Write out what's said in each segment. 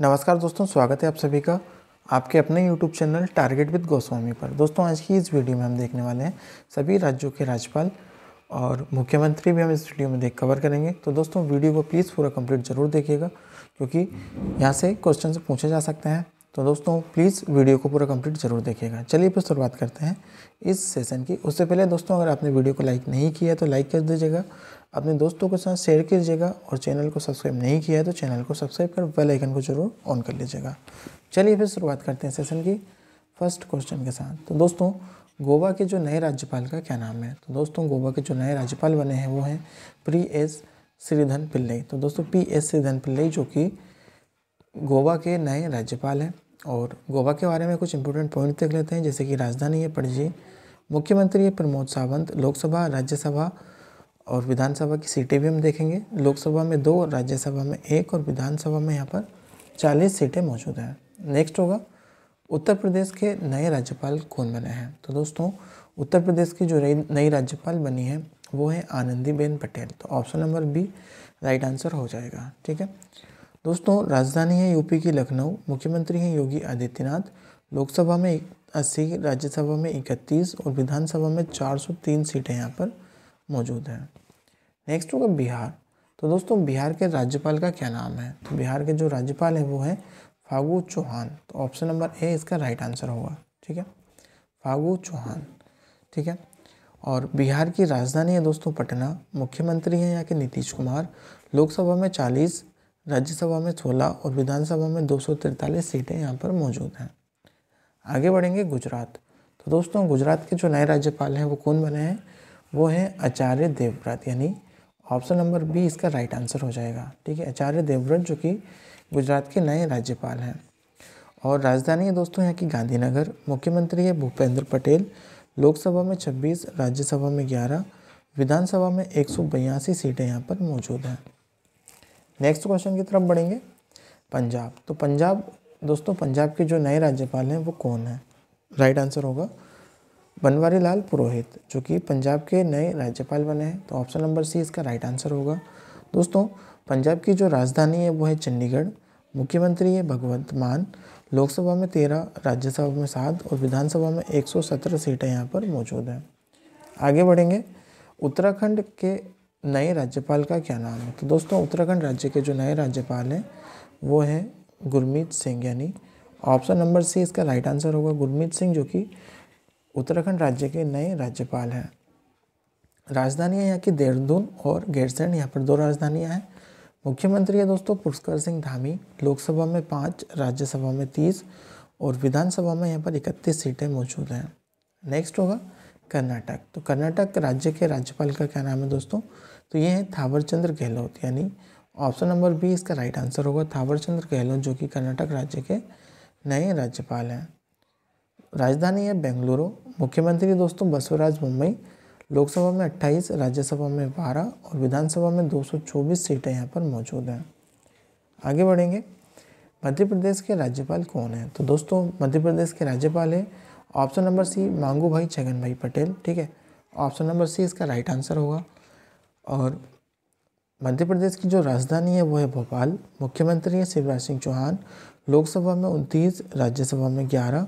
नमस्कार दोस्तों स्वागत है आप सभी का आपके अपने YouTube channel target with Goswami पर दोस्तों आज की इस वीडियो में हम देखने वाले हैं सभी राज्यों के राज्यपाल और मुख्यमंत्री भी हम इस वीडियो में देख कवर करेंगे तो दोस्तों वीडियो को प्लीज़ पूरा कंप्लीट ज़रूर देखिएगा क्योंकि यहाँ से क्वेश्चन पूछे जा सकते हैं तो दोस्तों प्लीज़ वीडियो को पूरा कंप्लीट ज़रूर देखिएगा चलिए फिर शुरुआत करते हैं इस सेशन की उससे पहले दोस्तों अगर आपने वीडियो को लाइक नहीं किया तो लाइक कर दीजिएगा अपने दोस्तों के साथ शेयर कीजिएगा और चैनल को सब्सक्राइब नहीं किया है तो चैनल को सब्सक्राइब कर बेल आइकन को जरूर ऑन कर लीजिएगा चलिए फिर शुरुआत करते हैं सेशन की फर्स्ट क्वेश्चन के साथ तो दोस्तों गोवा के जो नए राज्यपाल का क्या नाम है तो दोस्तों गोवा के जो नए राज्यपाल बने हैं वो हैं प्री एस श्रीधन पिल्लई तो दोस्तों पी एस श्रीधन पिल्लई जो कि गोवा के नए राज्यपाल हैं और गोवा के बारे में कुछ इंपॉर्टेंट पॉइंट देख लेते हैं जैसे कि राजधानी है पणजी मुख्यमंत्री है प्रमोद सावंत लोकसभा राज्यसभा और विधानसभा की सीटें भी हम देखेंगे लोकसभा में दो राज्यसभा में एक और विधानसभा में यहाँ पर चालीस सीटें मौजूद हैं नेक्स्ट होगा उत्तर प्रदेश के नए राज्यपाल कौन बने हैं तो दोस्तों उत्तर प्रदेश की जो नई राज्यपाल बनी है वो है आनंदीबेन पटेल तो option number B right answer हो जाएगा ठीक है दोस्तों राजधानी है यूपी की लखनऊ मुख्यमंत्री हैं योगी आदित्यनाथ लोकसभा में अस्सी राज्यसभा में इकतीस और विधानसभा में चार सौ तीन सीटें यहाँ पर मौजूद हैं नेक्स्ट होगा बिहार तो दोस्तों बिहार के राज्यपाल का क्या नाम है तो बिहार के जो राज्यपाल हैं वो हैं फागू चौहान तो ऑप्शन नंबर ए इसका राइट आंसर होगा ठीक है फागू चौहान ठीक है और बिहार की राजधानी है दोस्तों पटना मुख्यमंत्री हैं यहाँ के नीतीश कुमार लोकसभा में चालीस राज्यसभा में 16 और विधानसभा में दो सीटें यहाँ पर मौजूद हैं आगे बढ़ेंगे गुजरात तो दोस्तों गुजरात के जो नए राज्यपाल हैं वो कौन बने हैं वो हैं आचार्य देवव्रत यानी ऑप्शन नंबर बी इसका राइट आंसर हो जाएगा ठीक है आचार्य देवव्रत जो कि गुजरात के नए राज्यपाल हैं और राजधानी है दोस्तों यहाँ की गांधीनगर मुख्यमंत्री है भूपेंद्र पटेल लोकसभा में 26 राज्यसभा में 11 विधानसभा में एक सीटें यहाँ पर मौजूद हैं नेक्स्ट क्वेश्चन की तरफ बढ़ेंगे पंजाब तो पंजाब दोस्तों पंजाब के जो नए राज्यपाल हैं वो कौन है राइट आंसर होगा बनवारी लाल पुरोहित जो कि पंजाब के नए राज्यपाल बने हैं तो ऑप्शन नंबर सी इसका राइट आंसर होगा दोस्तों पंजाब की जो राजधानी है वो है चंडीगढ़ मुख्यमंत्री है भगवंत मान लोकसभा में तेरह राज्यसभा में सात और विधानसभा में सत्रह सीटें यहाँ पर मौजूद हैं आगे बढ़ेंगे उत्तराखंड के नए राज्यपाल का क्या नाम है तो दोस्तों उत्तराखंड राज्य के जो नए राज्यपाल हैं वो हैं गुरमीत सिंह यानी ऑप्शन नंबर सी इसका राइट आंसर होगा गुरमीत सिंह जो कि उत्तराखंड राज्य के नए राज्यपाल हैं राजधानियाँ यहाँ की देहरादून और गैरसैंड यहाँ पर दो राजधानियाँ हैं मुख्यमंत्री है दोस्तों पुष्कर सिंह धामी लोकसभा में पाँच राज्यसभा में तीस और विधानसभा में यहाँ पर इकतीस सीटें मौजूद हैं नेक्स्ट होगा कर्नाटक तो कर्नाटक राज्य के राज्यपाल का क्या नाम है दोस्तों तो ये है थावरचंद्र गहलोत यानी ऑप्शन नंबर बी इसका राइट आंसर होगा थावरचंद्र गहलोत जो कि कर्नाटक राज्य के नए राज्यपाल हैं राजधानी है बेंगलुरु मुख्यमंत्री दोस्तों बसवराज मुंबई लोकसभा में 28 राज्यसभा में 12 और विधानसभा में 224 सीटें यहाँ पर मौजूद हैं आगे बढ़ेंगे मध्य प्रदेश के राज्यपाल कौन हैं तो दोस्तों मध्य प्रदेश के राज्यपाल हैं ऑप्शन नंबर सी मांगू भाई छगन भाई पटेल ठीक है ऑप्शन नंबर सी इसका राइट आंसर होगा और मध्य प्रदेश की जो राजधानी है वो है भोपाल मुख्यमंत्री है शिवराज सिंह चौहान लोकसभा में उनतीस राज्यसभा में ग्यारह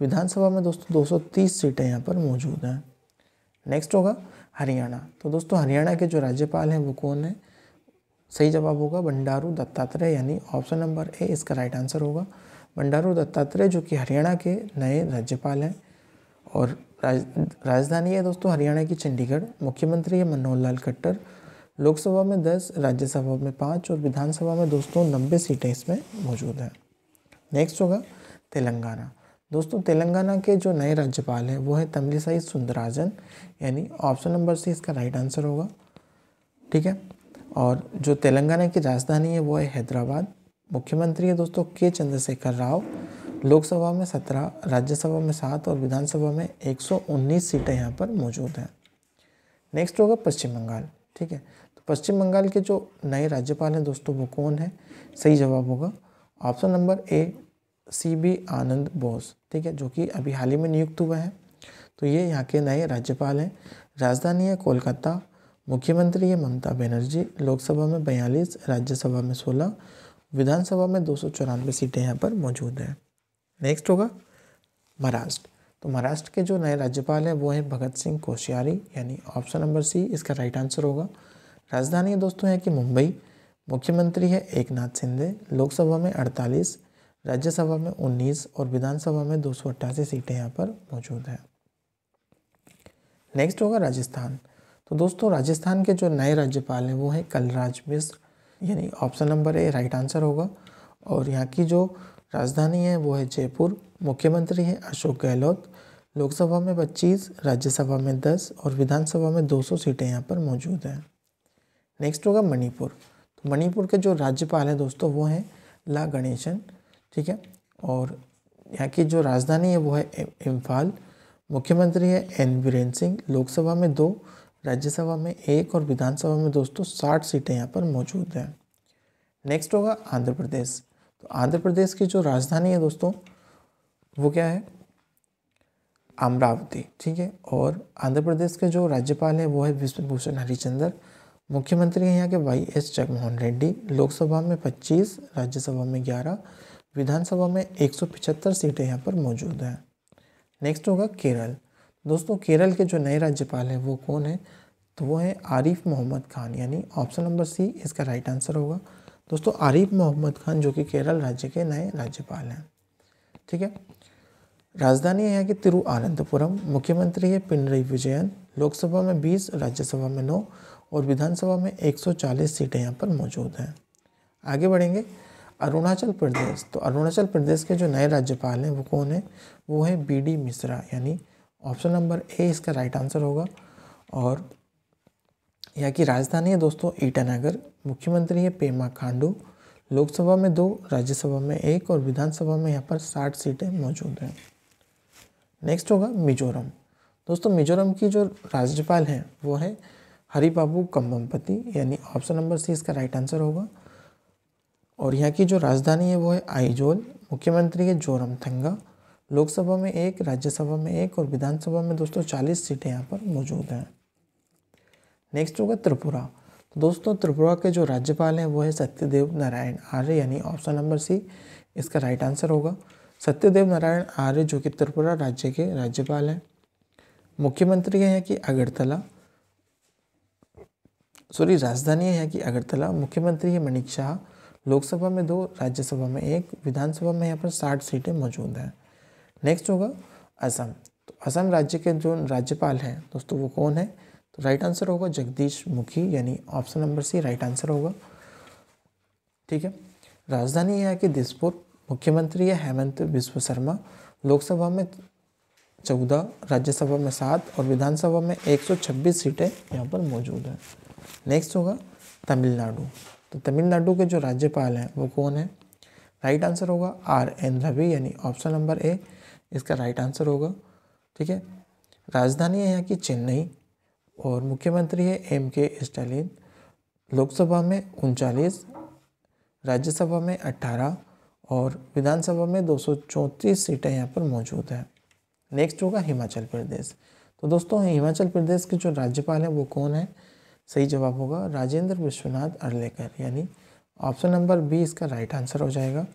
विधानसभा में दोस्तों दो सीटें यहाँ पर मौजूद हैं नेक्स्ट होगा हरियाणा तो दोस्तों हरियाणा के जो राज्यपाल हैं वो कौन है सही जवाब होगा बंडारू दत्तात्रेय यानी ऑप्शन नंबर ए इसका राइट आंसर होगा बंडारू दत्तात्रेय जो कि हरियाणा के नए राज्यपाल हैं और राज राजधानी है दोस्तों हरियाणा की चंडीगढ़ मुख्यमंत्री है मनोहर लाल खट्टर लोकसभा में दस राज्यसभा में पाँच और विधानसभा में दोस्तों नब्बे सीटें इसमें मौजूद हैं नेक्स्ट होगा तेलंगाना दोस्तों तेलंगाना के जो नए राज्यपाल हैं वो हैं तमिलसाई सुंदराजन यानी ऑप्शन नंबर सी इसका राइट आंसर होगा ठीक है और जो तेलंगाना की राजधानी है वो है हैदराबाद मुख्यमंत्री है दोस्तों के चंद्रशेखर राव लोकसभा में सत्रह राज्यसभा में सात और विधानसभा में उन्नीस सीटें यहाँ पर मौजूद हैं नेक्स्ट होगा पश्चिम बंगाल ठीक है तो पश्चिम बंगाल के जो नए राज्यपाल हैं दोस्तों वो कौन है सही जवाब होगा option number A C V Anand Bose ठीक है जो कि अभी हाल ही में नियुक्त हुए हैं तो ये यहाँ के नए राज्यपाल हैं राजधानी है कोलकाता मुख्यमंत्री है ममता बनर्जी लोकसभा में बयालीस राज्यसभा में सोलह विधानसभा में दो सीटें यहाँ पर मौजूद हैं नेक्स्ट होगा महाराष्ट्र तो महाराष्ट्र के जो नए राज्यपाल हैं वो हैं भगत सिंह कोश्यारी यानी ऑप्शन नंबर सी इसका राइट आंसर होगा राजधानी दोस्तों है कि मुंबई मुख्यमंत्री है एक नाथ शिंदे लोकसभा में अड़तालीस राज्यसभा में उन्नीस और विधानसभा में दो सीटें यहाँ पर मौजूद हैं नेक्स्ट होगा राजस्थान तो दोस्तों राजस्थान के जो नए राज्यपाल हैं वो हैं कलराज मिश्र यानी option number A right answer होगा और यहाँ की जो राजधानी है वो है जयपुर मुख्यमंत्री हैं अशोक गहलोत लोकसभा में पच्चीस राज्यसभा में दस और विधानसभा में सौ सीटें यहाँ पर मौजूद हैं नेक्स्ट होगा मणिपुर तो मणिपुर के जो राज्यपाल हैं दोस्तों वो हैं ला गणेशन ठीक है और यहाँ की जो राजधानी है वो है इम्फाल मुख्यमंत्री है एन बीरेन सिंह लोकसभा में दो राज्यसभा में एक और विधानसभा में दोस्तों साठ सीटें यहाँ पर मौजूद हैं नेक्स्ट होगा आंध्र प्रदेश तो आंध्र प्रदेश की जो राजधानी है दोस्तों वो क्या है अमरावती ठीक है और आंध्र प्रदेश के जो राज्यपाल हैं वो है विश्वभूषण हरिचंदर मुख्यमंत्री हैं यहाँ के वाई एस जगमोहन रेड्डी लोकसभा में 25 राज्यसभा में 11 विधानसभा में 175 सीटें यहाँ पर मौजूद हैं नेक्स्ट होगा केरल दोस्तों केरल के जो नए राज्यपाल हैं वो कौन है तो वो है आरिफ मोहम्मद खान यानी ऑप्शन नंबर सी इसका राइट आंसर होगा दोस्तों आरिफ मोहम्मद खान जो कि केरल राज्य के नए राज्यपाल हैं ठीक है राजधानी है यहाँ की तिरुअनंतपुरम मुख्यमंत्री है पिनरई विजयन लोकसभा में 20 राज्यसभा में 9 और विधानसभा में 140 सीटें यहाँ पर मौजूद हैं आगे बढ़ेंगे अरुणाचल प्रदेश तो अरुणाचल प्रदेश के जो नए राज्यपाल हैं वो कौन है वो है बी डी मिश्रा यानी ऑप्शन नंबर ए इसका राइट आंसर होगा और यहाँ की राजधानी है दोस्तों ईटानगर मुख्यमंत्री है पेमा खांडू लोकसभा में दो राज्यसभा में एक और विधानसभा में यहाँ पर साठ सीटें मौजूद हैं नेक्स्ट होगा मिजोरम दोस्तों मिजोरम की जो राज्यपाल हैं वो है हरिबाबू कम्बमपति यानी ऑप्शन नंबर सी इसका राइट आंसर होगा और यहाँ की जो राजधानी है वो है आईजोल मुख्यमंत्री है जोरम थंगा लोकसभा में एक राज्यसभा में एक और विधानसभा में दोस्तों चालीस सीटें यहाँ पर मौजूद हैं नेक्स्ट होगा त्रिपुरा तो दोस्तों त्रिपुरा के जो राज्यपाल हैं वो है सत्यदेव नारायण आर्य यानी ऑप्शन नंबर सी इसका राइट आंसर होगा सत्यदेव नारायण आर्य जो कि त्रिपुरा राज्य के राज्यपाल हैं मुख्यमंत्री हैं कि अगरतला सॉरी राजधानी है कि अगरतला मुख्यमंत्री है मणिक शाह लोकसभा में दो राज्यसभा में एक विधानसभा में यहाँ पर साठ सीटें मौजूद हैं नेक्स्ट होगा असम तो असम राज्य के जो राज्यपाल हैं दोस्तों वो कौन है तो राइट आंसर होगा जगदीश मुखी यानी option number C right answer होगा ठीक है राजधानी यहाँ की दिसपुर मुख्यमंत्री है हेमंत विश्व शर्मा लोकसभा में चौदह राज्यसभा में सात और विधानसभा में छब्बीस सीटें यहाँ पर मौजूद हैं नेक्स्ट होगा तमिलनाडु तो तमिलनाडु के जो राज्यपाल हैं वो कौन है राइट आंसर होगा आर एन रवि यानी ऑप्शन नंबर ए इसका राइट आंसर होगा ठीक है राजधानी है यहाँ की चेन्नई और मुख्यमंत्री है एम के स्टालिन लोकसभा में उनचालीस राज्यसभा में अट्ठारह और विधानसभा में चौंतीस सीटें यहाँ पर मौजूद हैं नेक्स्ट होगा हिमाचल प्रदेश तो दोस्तों हिमाचल प्रदेश के जो राज्यपाल हैं वो कौन है सही जवाब होगा राजेंद्र विश्वनाथ अर्लेकर यानी ऑप्शन नंबर बी इसका राइट आंसर हो जाएगा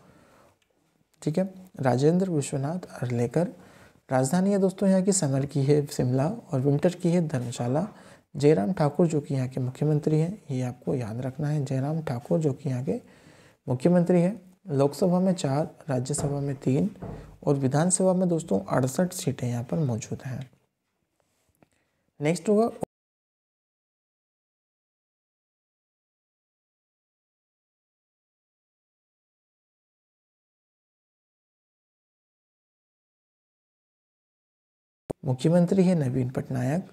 ठीक है राजेंद्र विश्वनाथ अरलेकर राजधानी है दोस्तों यहाँ की समर की है शिमला और विंटर की है धर्मशाला जयराम ठाकुर जो कि यहाँ के मुख्यमंत्री हैं ये आपको याद रखना है जयराम ठाकुर जो कि यहाँ के मुख्यमंत्री हैं लोकसभा में चार राज्यसभा में तीन और विधानसभा में दोस्तों अड़सठ सीटें यहाँ पर मौजूद हैं नेक्स्ट होगा मुख्यमंत्री है नवीन पटनायक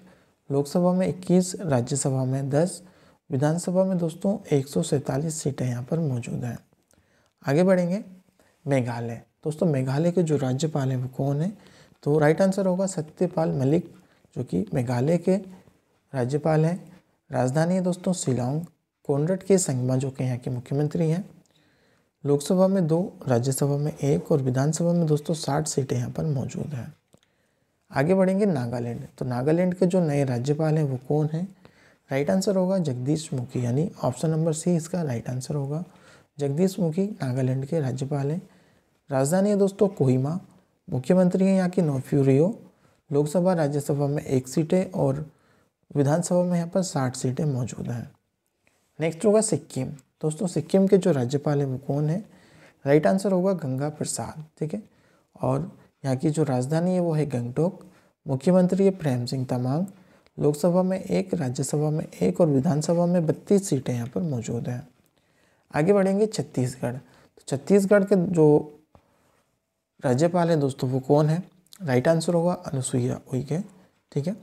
लोकसभा में 21 राज्यसभा में 10 विधानसभा में दोस्तों एक सीटें यहाँ पर मौजूद हैं आगे बढ़ेंगे मेघालय दोस्तों मेघालय के जो राज्यपाल हैं वो कौन है तो राइट आंसर होगा सत्यपाल मलिक जो कि मेघालय के राज्यपाल हैं राजधानी है दोस्तों शिलोंग कोनरट के संगमा जो कि यहाँ के मुख्यमंत्री हैं लोकसभा में दो राज्यसभा में एक और विधानसभा में दोस्तों साठ सीटें यहाँ पर मौजूद हैं आगे बढ़ेंगे नागालैंड तो नागालैंड के जो नए राज्यपाल हैं वो कौन हैं राइट आंसर होगा जगदीश मुखी यानी ऑप्शन नंबर सी इसका राइट आंसर होगा जगदीश मुखी नागालैंड के राज्यपाल हैं राजधानी है दोस्तों कोहिमा मुख्यमंत्री हैं यहाँ की नोफ्यूरियो लोकसभा राज्यसभा में एक सीटें और विधानसभा में यहाँ पर साठ सीटें मौजूद हैं नेक्स्ट होगा सिक्किम दोस्तों सिक्किम के जो राज्यपाल हैं वो कौन है राइट आंसर होगा गंगा प्रसाद ठीक है और यहाँ की जो राजधानी है वो है गंगटोक मुख्यमंत्री है प्रेम सिंह तमांग लोकसभा में एक राज्यसभा में एक और विधानसभा में बत्तीस सीटें यहाँ पर मौजूद हैं आगे बढ़ेंगे छत्तीसगढ़ तो छत्तीसगढ़ के जो राज्यपाल हैं दोस्तों वो कौन है राइट आंसर होगा अनुसुईया उइके ठीक है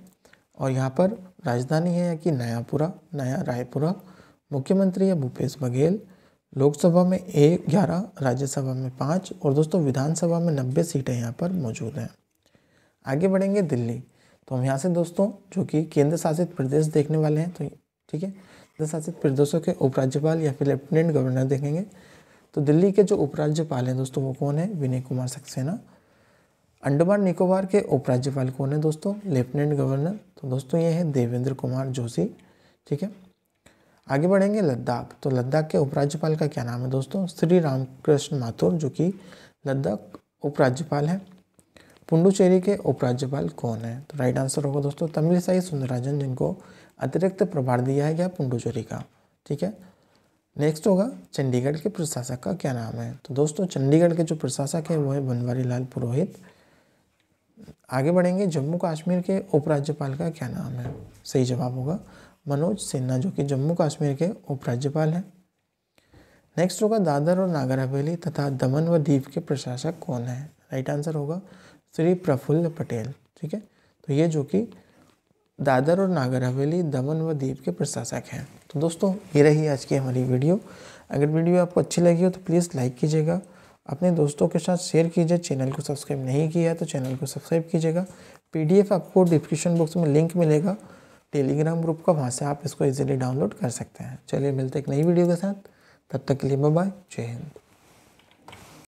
और यहाँ पर राजधानी है यहाँ की नयापुरा नया रायपुरा मुख्यमंत्री है भूपेश बघेल लोकसभा में एक ग्यारह राज्यसभा में पाँच और दोस्तों विधानसभा में नब्बे सीटें यहाँ पर मौजूद हैं आगे बढ़ेंगे दिल्ली तो हम यहाँ से दोस्तों जो कि केंद्र शासित प्रदेश देखने वाले हैं तो ठीक है केंद्र शासित प्रदेशों के उपराज्यपाल या फिर लेफ्टिनेंट गवर्नर देखेंगे तो दिल्ली के जो उपराज्यपाल हैं दोस्तों वो कौन है विनय कुमार सक्सेना अंडमान निकोबार के उपराज्यपाल कौन है दोस्तों लेफ्टिनेंट गवर्नर तो दोस्तों ये हैं देवेंद्र कुमार जोशी ठीक है आगे बढ़ेंगे लद्दाख तो लद्दाख के उपराज्यपाल का क्या नाम है दोस्तों श्री रामकृष्ण माथुर जो कि लद्दाख उपराज्यपाल है पुंडुचेरी के उपराज्यपाल कौन है तो राइट आंसर होगा दोस्तों तमिलसाई सुंदराजन जिनको अतिरिक्त प्रभार दिया है गया पुंडुचेरी का ठीक है नेक्स्ट होगा चंडीगढ़ के प्रशासक का क्या नाम है तो दोस्तों चंडीगढ़ के जो प्रशासक है वो है बनवारी लाल पुरोहित आगे बढ़ेंगे जम्मू कश्मीर के उपराज्यपाल का क्या नाम है सही जवाब होगा मनोज सिन्हा जो कि जम्मू कश्मीर के उपराज्यपाल हैं नेक्स्ट होगा दादर और नागर हवेली तथा दमन व दीप के प्रशासक कौन है राइट आंसर होगा श्री प्रफुल्ल पटेल ठीक है तो ये जो कि दादर और नागर हवेली दमन व दीप के प्रशासक हैं तो दोस्तों ये रही आज की हमारी वीडियो अगर वीडियो आपको अच्छी लगी हो तो प्लीज़ लाइक कीजिएगा अपने दोस्तों के साथ शेयर कीजिए चैनल को सब्सक्राइब नहीं किया है तो चैनल को सब्सक्राइब कीजिएगा पीडीएफ आपको डिस्क्रिप्शन बॉक्स में लिंक मिलेगा टेलीग्राम ग्रुप का वहाँ से आप इसको इजीली डाउनलोड कर सकते हैं चलिए मिलते एक नई वीडियो के साथ तब तक के लिए बाय जय हिंद